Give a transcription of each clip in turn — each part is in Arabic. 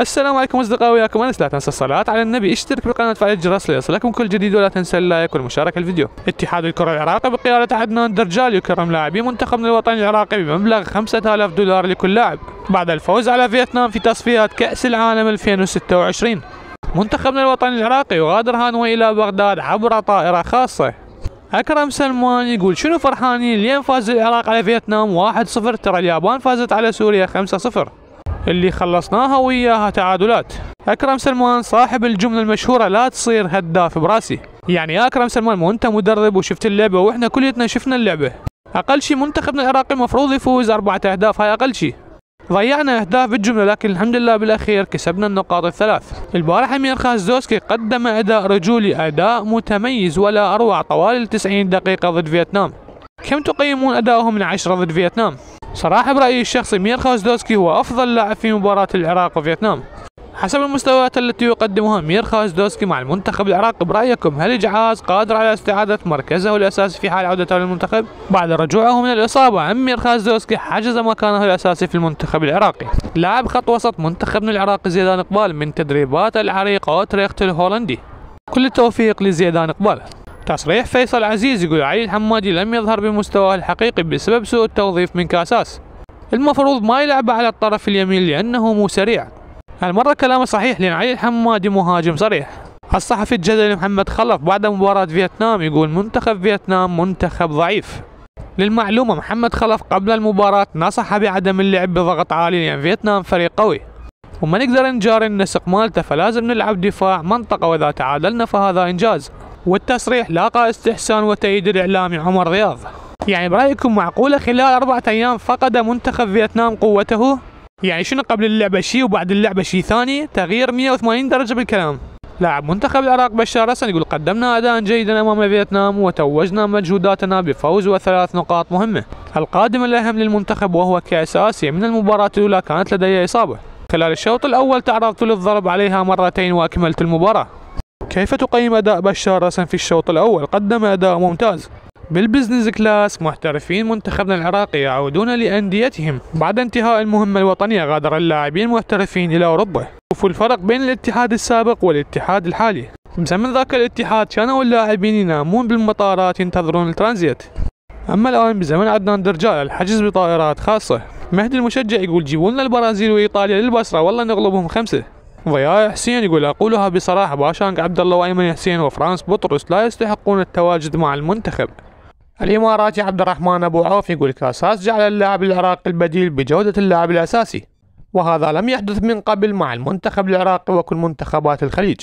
السلام عليكم اصدقائي وياكم انس لا تنسى الصلاه على النبي اشترك بالقناه وفعل الجرس ليصلكم كل جديد ولا تنسى اللايك والمشاركه الفيديو اتحاد الكره العراقي بقياده عدنان درجال يكرم لاعبي منتخبنا الوطني العراقي بمبلغ 5000 دولار لكل لاعب بعد الفوز على فيتنام في تصفيات كاس العالم 2026 منتخبنا الوطني العراقي يغادر هانوي الى بغداد عبر طائره خاصه اكرم سلمان يقول شنو فرحانين لين فاز العراق على فيتنام 1-0 ترى اليابان فازت على سوريا 5-0 اللي خلصناها وياها تعادلات اكرم سلمان صاحب الجمله المشهوره لا تصير هداف براسي يعني يا اكرم سلمان مو انت مدرب وشفت اللعبه واحنا كليتنا شفنا اللعبه اقل شيء منتخبنا العراقي المفروض يفوز اربعه اهداف هاي اقل شيء ضيعنا اهداف بالجمله لكن الحمد لله بالاخير كسبنا النقاط الثلاث البارحه امير خازوسكي قدم اداء رجولي اداء متميز ولا اروع طوال ال 90 دقيقه ضد فيتنام كم تقيمون ادائهم من 10 ضد فيتنام صراحة برأيي الشخصي مير أزدوسكي هو أفضل لاعب في مباراة العراق وفيتنام حسب المستويات التي يقدمها مير أزدوسكي مع المنتخب العراقي برأيكم هل جعاز قادر على استعادة مركزه الأساسي في حال عودته للمنتخب؟ بعد رجوعه من الإصابة أم مير أزدوسكي حجز مكانه الأساسي في المنتخب العراقي لاعب خط وسط منتخبنا العراقي زيدان إقبال من تدريبات العريق أوتريخت الهولندي كل التوفيق لزيدان إقبال تصريح فيصل عزيز يقول علي الحمادي لم يظهر بمستواه الحقيقي بسبب سوء التوظيف من كاساس المفروض ما يلعب على الطرف اليمين لأنه مو سريع المرة كلامه صحيح لأن علي الحمادي مهاجم صريح الصحفي الجدلي محمد خلف بعد مباراة فيتنام يقول منتخب فيتنام منتخب ضعيف للمعلومة محمد خلف قبل المباراة نصح بعدم اللعب بضغط عالي لأن فيتنام فريق قوي وما نقدر نجاري النسق مالته فلازم نلعب دفاع منطقة وإذا تعادلنا فهذا إنجاز والتصريح لاقى استحسان وتأييد الإعلامي عمر رياض يعني برأيكم معقولة خلال أربعة أيام فقد منتخب فيتنام قوته؟ يعني شنو قبل اللعبة شيء وبعد اللعبة شيء ثاني تغيير 180 درجة بالكلام لاعب منتخب العراق بشار حسن يقول قدمنا أداء جيدا أمام فيتنام وتوجنا مجهوداتنا بفوز وثلاث نقاط مهمة القادم الأهم للمنتخب وهو كأس آسيا من المباراة الأولى كانت لدي إصابة خلال الشوط الأول تعرضت للضرب عليها مرتين وأكملت المباراة كيف تقيم أداء بشار رسن في الشوط الأول؟ قدم أداء ممتاز بالبزنس كلاس محترفين منتخبنا العراقي يعودون لأنديتهم بعد انتهاء المهمة الوطنية غادر اللاعبين المحترفين إلى أوروبا شوفوا الفرق بين الاتحاد السابق والاتحاد الحالي بزمن ذاك الاتحاد كانوا اللاعبين ينامون بالمطارات ينتظرون الترانزيت أما الآن بزمن عدنان درجال الحجز بطائرات خاصة مهدي المشجع يقول جيبوا لنا البرازيل وإيطاليا للبصرة والله نغلبهم خمسة ضياء حسين يقول أقولها بصراحة باشانك عبد الله وأيمن حسين وفرانس بطرس لا يستحقون التواجد مع المنتخب الإماراتي عبد الرحمن أبو عوف يقول كاساس جعل اللاعب العراقي البديل بجودة اللاعب الأساسي وهذا لم يحدث من قبل مع المنتخب العراقي وكل منتخبات الخليج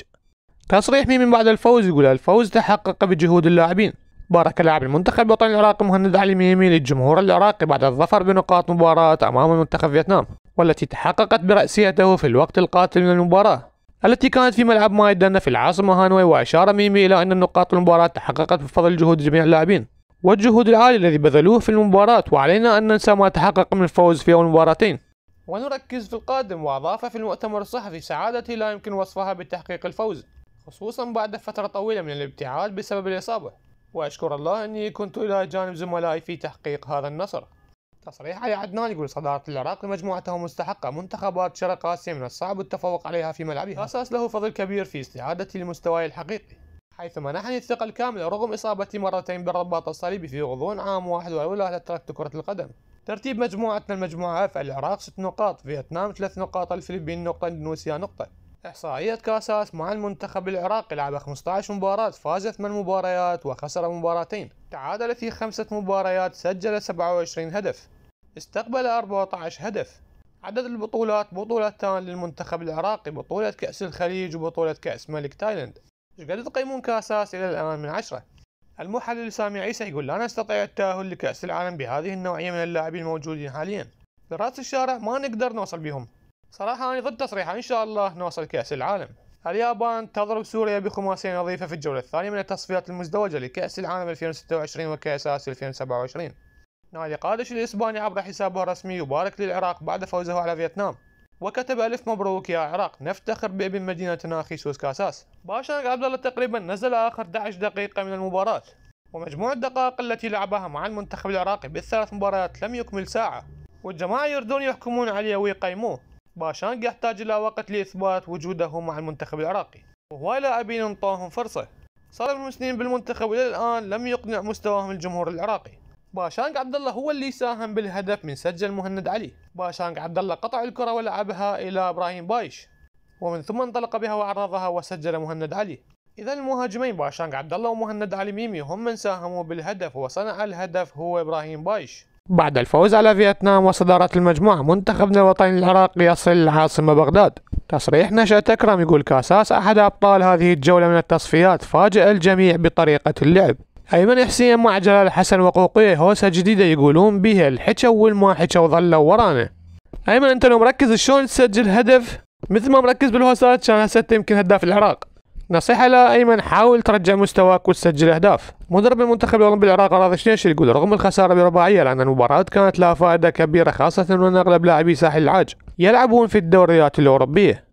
تصريح من بعد الفوز يقول الفوز تحقق بجهود اللاعبين بارك لاعب المنتخب الوطني العراقي مهند علي ميمي للجمهور العراقي بعد الظفر بنقاط مباراة أمام منتخب فيتنام والتي تحققت برأسيته في الوقت القاتل من المباراة التي كانت في ملعب مايدانا في العاصمة هانوي وأشار ميمي إلى أن نقاط المباراة تحققت بفضل جهود جميع اللاعبين والجهود العالي الذي بذلوه في المباراة وعلينا أن ننسى ما تحقق من الفوز في أول مباراتين ونركز في القادم وأضاف في المؤتمر الصحفي سعادتي لا يمكن وصفها بتحقيق الفوز خصوصا بعد فترة طويلة من الابتعاد بسبب الإصابة وأشكر الله أني كنت إلى جانب زملائي في تحقيق هذا النصر تصريح علي عدنان يقول صدارة العراق لمجموعته مستحقة منتخبات شرق آسيا من الصعب التفوق عليها في ملعبها أساس له فضل كبير في استعادة المستوى الحقيقي حيث منحني الثقة الكاملة رغم إصابتي مرتين بالرباط الصليبي في غضون عام واحد والأولى لا تركت كرة القدم ترتيب مجموعتنا المجموعة أف العراق 6 نقاط فيتنام 3 نقاط الفلبين نقطة إندونيسيا نقطة إحصائية كاساس مع المنتخب العراقي لعب 15 مباراة فاز 8 مباريات وخسر مباراتين تعادل في خمسة مباريات سجل 27 هدف استقبل 14 هدف عدد البطولات بطولتان للمنتخب العراقي بطولة كأس الخليج وبطولة كأس ملك تايلند قد تقيمون كاساس إلى الآن من عشرة المحلل سامي عيسى يقول لا نستطيع التأهل لكأس العالم بهذه النوعية من اللاعبين الموجودين حاليا لراس الشارع ما نقدر نوصل بهم صراحة أنا ضد تصريحه إن شاء الله نوصل كأس العالم اليابان تضرب سوريا بخماسية نظيفة في الجولة الثانية من التصفيات المزدوجة لكأس العالم 2026 وكأس آسيا 2027 نادي قادش الإسباني عبر حسابه الرسمي يبارك للعراق بعد فوزه على فيتنام وكتب ألف مبروك يا عراق نفتخر بابن مدينتنا خيسوس كاساس باشا عبد الله تقريبا نزل آخر 11 دقيقة من المباراة ومجموع الدقائق التي لعبها مع المنتخب العراقي بالثلاث مباريات لم يكمل ساعة والجماعة يردون يحكمون عليه ويقيموه باشانج يحتاج إلى وقت لإثبات وجوده مع المنتخب العراقي وهواي لاعبين انطاهم فرصة صار سنين بالمنتخب إلى الآن لم يقنع مستواهم الجمهور العراقي باشانق عبد الله هو اللي ساهم بالهدف من سجل مهند علي باشانق عبد الله قطع الكرة ولعبها إلى إبراهيم بايش ومن ثم انطلق بها وعرضها وسجل مهند علي إذا المهاجمين باشانق عبد الله ومهند علي ميمي هم من ساهموا بالهدف وصنع الهدف هو إبراهيم بايش بعد الفوز على فيتنام وصدارة المجموعة منتخبنا الوطني العراقي يصل العاصمة بغداد تصريح نشأة أكرم يقول كاساس أحد أبطال هذه الجولة من التصفيات فاجأ الجميع بطريقة اللعب أيمن حسين مع جلال حسن وقوقية هوسة جديدة يقولون بيها اول والما حكوا ظلوا ورانا أيمن أنت لو مركز شلون تسجل هدف مثل ما مركز بالهوسات كان هسه يمكن هداف العراق نصيحة لأيمن حاول ترجع مستواك وتسجل أهداف مدرب المنتخب الأولمبي العراق راضي شنيش يقول رغم الخسارة برباعية لأن المباراة كانت لها فائدة كبيرة خاصة أن أغلب لاعبي ساحل العاج يلعبون في الدوريات الأوروبية